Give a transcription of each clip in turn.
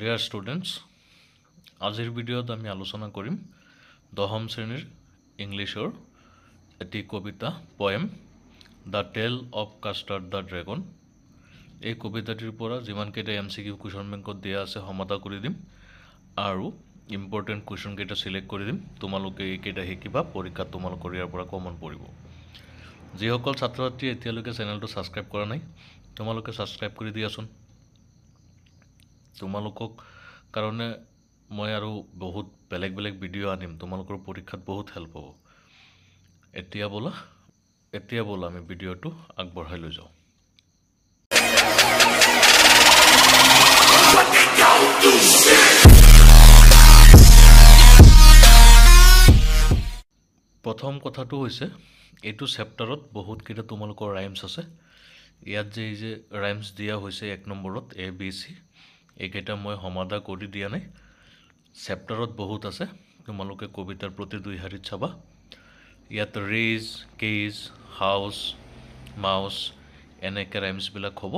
Dear students আজির ভিডিওত আমি আলোচনা করিম দশম শ্রেণীর ইংলিশর এটি কবিতা poem the tale of Custard the dragon এই কবিতাটির পর যিমানকটা এম সি কিউ কুয়েশন বেঙ্কত দিয়া আছে সমাধা করে দিম আর ইম্পর্টেন্ট কুয়েশন কেটা সিলেক্ট করে দিম তোমালে এইকটা শিকিবা পরীক্ষা তোমালপর কমন পড়ব যখন ছাত্র ছাত্রী এতালে চ্যানেলটা সাবস্ক্রাইব করা নাই তোমালে সাবস্ক্রাইব করে দিয়াচন তোমালোকক কাৰণে মই আৰু বহুত বেলেগ বেলেগ ভিডিঅ' আনিম তোমালোকৰ পৰীক্ষাত বহুত হেল্প হ'ব এতিয়া ব'লা এতিয়া ব'লা আমি ভিডিঅ'টো আগবঢ়াই লৈ যাওঁ প্ৰথম কথাটো হৈছে এইটো চেপ্টাৰত বহুতকেইটা তোমালোকৰ ৰাইমছ আছে ইয়াত যে এই যে ৰাইমছ দিয়া হৈছে এক নম্বৰত এ বি চি এইকেইটা মই সমাধা কৰি দিয়া নাই চেপ্টাৰত বহুত আছে তোমালোকে কবিতাৰ প্ৰতি দুইহাৰিত চাবা ইয়াত ৰেজ কেজ হাউচ মাউচ এনেকৈ ৰাইমছবিলাক হ'ব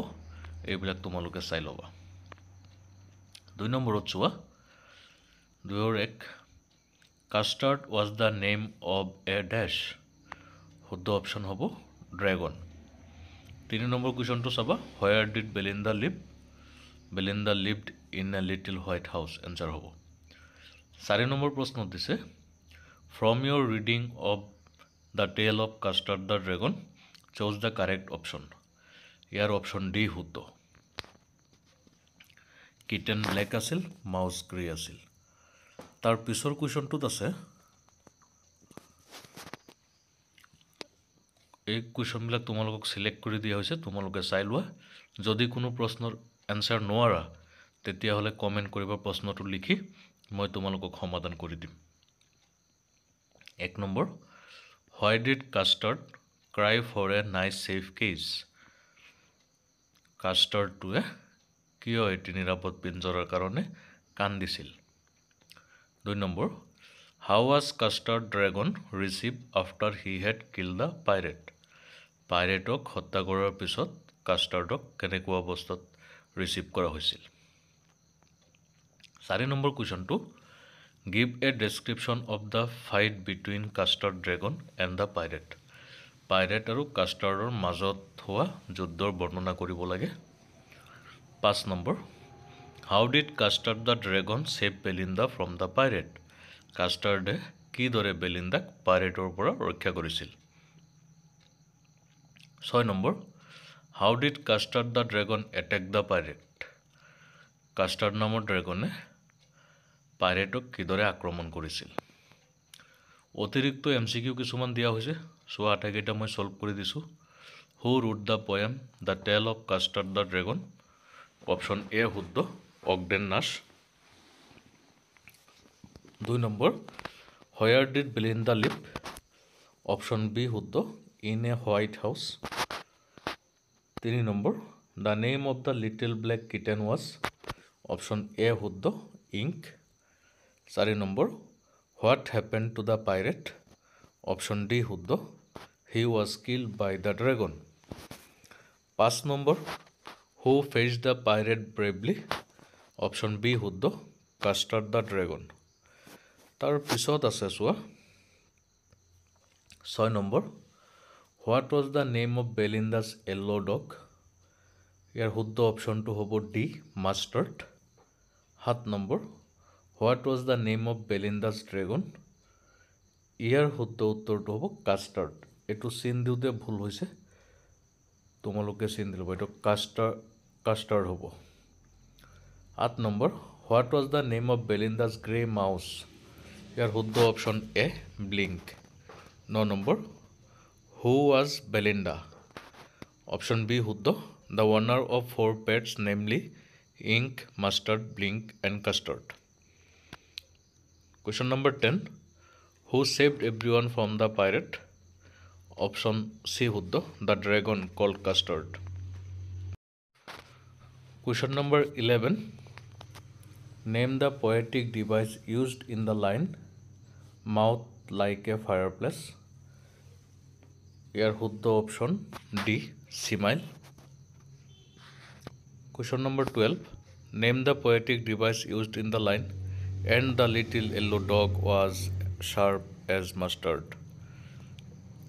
এইবিলাক তোমালোকে চাই ল'বা দুই নম্বৰত চোৱা দুয়োৰ এক Custard was the name of a dash শুদ্ধ অপশ্যন হ'ব ড্ৰেগন তিনি নম্বৰ কুৱেশ্যনটো চাবা where did Belinda live Belinda lived in a little white house answer হ'ব চাৰি নম্বৰ প্ৰশ্নত দিছে from your reading of the tale of Custard the dragon choose the correct option ইয়াৰ option D শুদ্ধ kitten black আছিল mouse grey আছিল তাৰ পিছৰ কুৱেশ্যনটোত আছে এই কুৱেশ্যনবিলাক তোমালোকক ছিলেক্ট কৰি দিয়া হৈছে তোমালোকে চাই লোৱা যদি কোনো প্ৰশ্নৰ এনচাৰ নোৱাৰা তেতিয়াহ'লে কমেণ্ট কৰিব প্ৰশ্নটো লিখি মই তোমালোকক সমাধান কৰি দিম এক number why did Custard cry for a nice safe cage কাষ্টাৰ্ডটোৱে কিয় এটি নিৰাপদ পিঞ্জৰাৰ কাৰণে কান্দিছিল দুই number how was Custard dragon receive after he had kill the pirate পাইৰেটক হত্যা কৰাৰ পিছত কাষ্টাৰ্ডক কেনেকুৱা অৱস্থাত ৰিচিভ কৰা হৈছিল চাৰি নম্বৰ কুৱেশ্যনটো give a description of the fight between custard dragon and the pirate pirate আৰু কাষ্টাৰ্ডৰ মাজত হোৱা যুদ্ধৰ বৰ্ণনা কৰিব লাগে পাঁচ নম্বৰ how did custard the dragon save Belinda from the pirate কাষ্টাৰ্ডে কিদৰে বেলিন্দাক পাইৰেটৰ পৰা ৰক্ষা কৰিছিল ছয় নম্বৰ how did custard the dragon attack the pirate custard নামৰ ড্ৰেগনে পাইৰেটক কিদৰে আক্ৰমণ কৰিছিল অতিৰিক্ত এম চি কিউ কিছুমান দিয়া হৈছে চোৱা আটাইকেইটা মই ছল্ভ কৰি দিছোঁ who wrote the poem the tale of Custard the dragon option A শুদ্ধ অগডেন নাছ দুই number where did Belinda live option B শুদ্ধ ইন এ হোৱাইট হাউস তিনি number the name of the little black kitten was option A হুদ্দ Ink চারি number what happen to the pirate option D হুদ্দ he was kill by the dragon পাঁচ number who face the pirate bravely option B শুদ্ধ Custard the dragon তাৰ পিছত আছে চোৱা ছয় number what was the name of Belinda's yellow' dog ইয়াৰ শুদ্ধ অপশ্যনটো হ'ব ডি মাষ্টাৰ্ড সাত number what was the name of Belinda's dragon ইয়াৰ শুদ্ধ উত্তৰটো হ'ব কাষ্টাৰ্ড এইটো চিন দিওঁতে ভুল হৈছে তোমালোকে চিন দি ল'ব এইটো কাষ্টাৰ কাষ্টাৰ্ড হ'ব আঠ number what was the name of Belinda's grey mouse ইয়াৰ শুদ্ধ অপশ্যন এ ব্লিংক ন number Who was Belinda? Option B Huddo, the owner of four pets, namely Ink, Mustard, Blink, and Custard. Question number 10 Who saved everyone from the pirate? Option C Huddo, the dragon called Custard. Question number 11 Name the poetic device used in the line Mouth like a fireplace. ইয়ার হুদ্দ option D simile question number twelve name the poetic device used in the line and the little yellow dog was sharp as mustard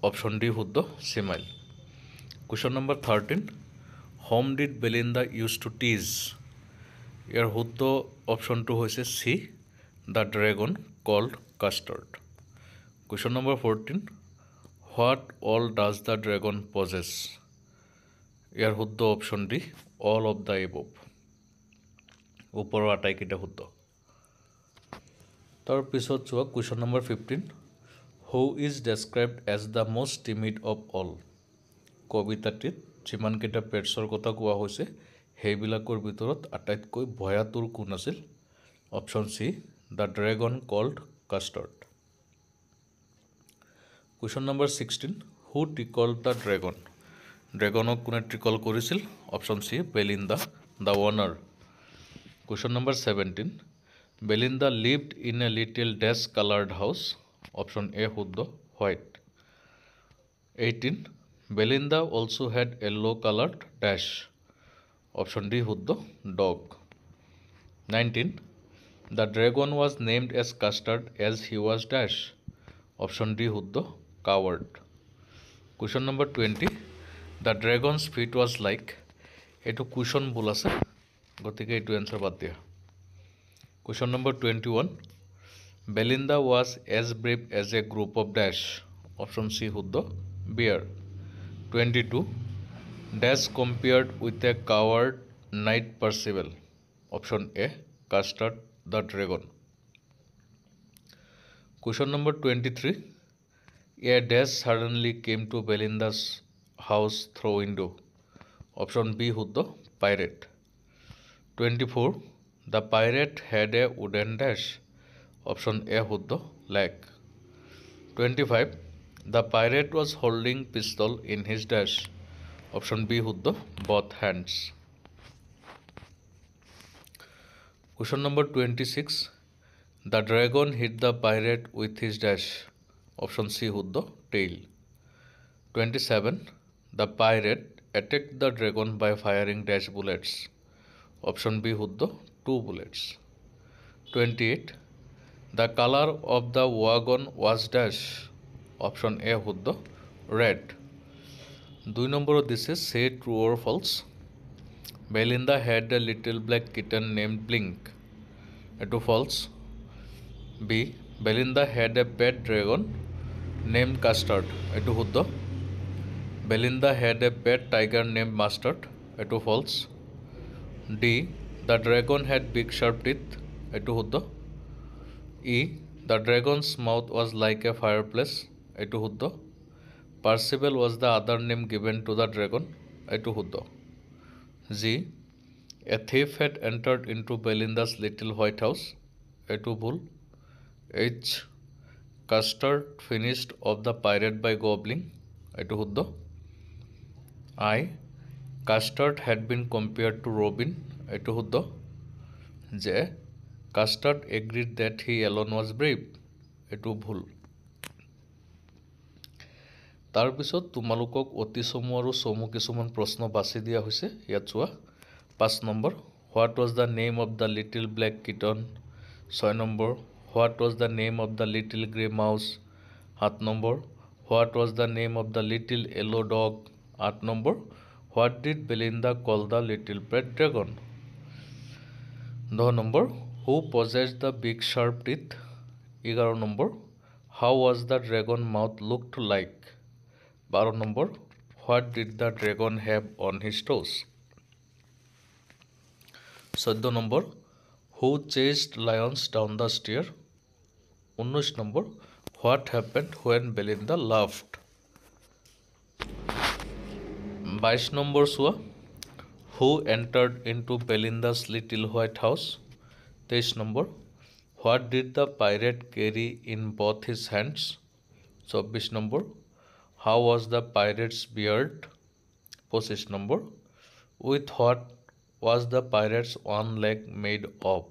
option D হুদ্দ simile question number thirteen whom did Belinda use to tease ইয়াৰ শুদ্ধ অপশ্যনটো হৈছে C the dragon called Custard question number fourteen what all does the dragon possess ইয়াৰ শুদ্ধ option D all of the above ওপৰৰ আটাইকেইটা শুদ্ধ তাৰপিছত চোৱা question number fifteen who is described as the most timid of all কবিতাটিত যিমানকেইটা পেটছৰ কথা কোৱা হৈছে সেইবিলাকৰ ভিতৰত আটাইতকৈ ভয়াতুৰ কোন আছিল option C the dragon called Custard question number sixteen who tricked the dragon ড্ৰেগনক কোনে ট্ৰিকল কৰিছিল option C Belinda the owner question number Belinda Belinda lived in a little dash coloured house option A শুদ্ধ white eighteen Belinda also had yellow coloured dash option D শুদ্ধ dog nineteen the dragon was named as Custard as he was dash option D শুদ্ধ coward. Question number 20. The dragon's feet was like এইটো question ভুল আছে গতিকে এইটো answer বাদ দিয়া question number twenty one Belinda was as brave as a group of dash option C শুদ্ধ bear twenty two dash compared with a coward knight Percival option A Custard the dragon question number twenty three A dash suddenly came to Belinda's house through window. Option B Hood the pirate. 24. The pirate had a wooden dash. Option A Hood the leg. 25. The pirate was holding pistol in his dash. Option B Hood the both hands. Question number 26. The dragon hit the pirate with his dash. Option C with the tail. 27. The pirate attacked the dragon by firing dash bullets. Option B with the two bullets. 28. The color of the wagon was dash. Option A with the red. দুই number দিছে say true or false Belinda had a little black kitten name Blink এটু false B Belinda had a pet dragon Name Custard, Etu Huddha. Belinda had a pet tiger named Mustard, Etu False. D. The dragon had big sharp teeth, Etu Huddha. E. The dragon's mouth was like a fireplace, Etu Huddha. Percival was the other name given to the dragon, Etu Huddha. Z. A thief had entered into Belinda's little white house, Etu Bull. H. Custard finished off the pirate by gobbling এইটো শুদ্ধ I Custard had been compared to robin এইটো শুদ্ধ J Custard agreed that he alone was brave এইটো ভুল তাৰপিছত তোমালোকক অতি চমু আৰু চমু কিছুমান প্ৰশ্ন বাছি দিয়া হৈছে ইয়াত চোৱা পাঁচ number what was the name of the little black kitten ছয় number What was the name of the little grey mouse? Hat number. What was the name of the little yellow dog? At number. What did Belinda call the little pet dragon? No number. Who possessed the big sharp teeth? Igaro number. How was the dragon mouth looked like? Baro number. What did the dragon have on his toes? Soddo number. Who chased lions down the stair? 19 number. What happened when Belinda laughed? 22 number. Who entered into Belinda's little white house? 23 number. What did the pirate carry in both his hands? So 24 number. How was the pirate's beard? 25 number. With what was the pirate's one leg made of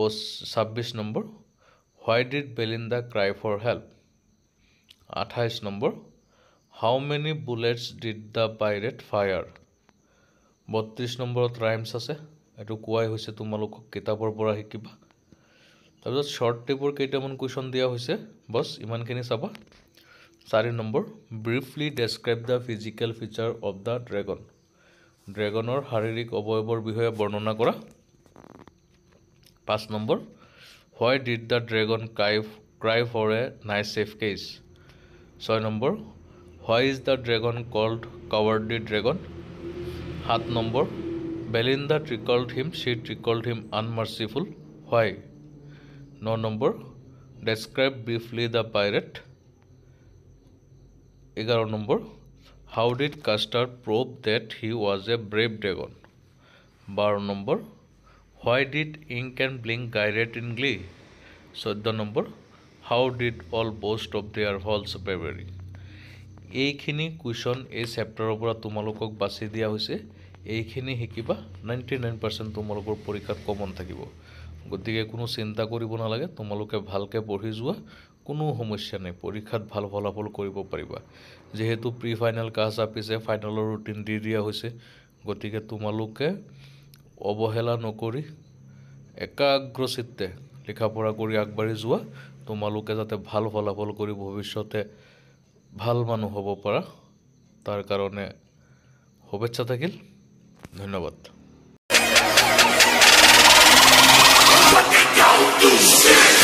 post ছাব্বিছ number why did Belinda cry for help আঠাইছ number how many bullets did the pirate fire বত্ৰিছ নম্বৰত rhymes আছে এইটো কোৱাই হৈছে তোমালোকক কিতাপৰ পৰা শিকিবা তাৰপিছত শ্বৰ্ট টেপৰ কেইটামান কুৱেশ্যন দিয়া হৈছে বছ ইমানখিনি চাবা চাৰি number briefly describe the physical feature of the dragon ড্ৰেগনৰ শাৰীৰিক অৱয়ৱৰ বিষয়ে বৰ্ণনা কৰা পাঁচ number why did the dragon cry cry for a nice safe cage ছয় number why is the dragon called coward the dragon সাত number Belinda tricked him she tricked him unmerciful why ন number describe briefly the pirate এঘাৰ number how did Custard prove that he was a brave dragon বাৰ number why did Ink and Blink guided in glee চৈধ্য number how did all boast of their হলছ bravery এইখিনি question এই চেপ্টাৰৰ পৰা তোমালোকক বাছি দিয়া হৈছে এইখিনি শিকিবা নাইণ্টি নাইন পাৰ্চেণ্ট তোমালোকৰ পৰীক্ষাত কমন থাকিব গতিকে কোনো চিন্তা কৰিব নালাগে তোমালোকে ভালকৈ পঢ়ি যোৱা কোনো সমস্যা নাই পৰীক্ষাত ভাল ফলাফল কৰিব পাৰিবা যিহেতু প্ৰি ফাইনেল কাজ আপিছে ফাইনেলৰ ৰুটিন দি দিয়া হৈছে গতিকে তোমালোকে অৱহেলা নকৰি একাগ্ৰচিত্তে লিখা পঢ়া কৰি আগবাঢ়ি যোৱা তোমালোকে যাতে ভাল ফলাফল কৰি ভৱিষ্যতে ভাল মানুহ হ'ব পাৰা তাৰ কাৰণে শুভেচ্ছা থাকিল ধন্যবাদ What the hell do you say?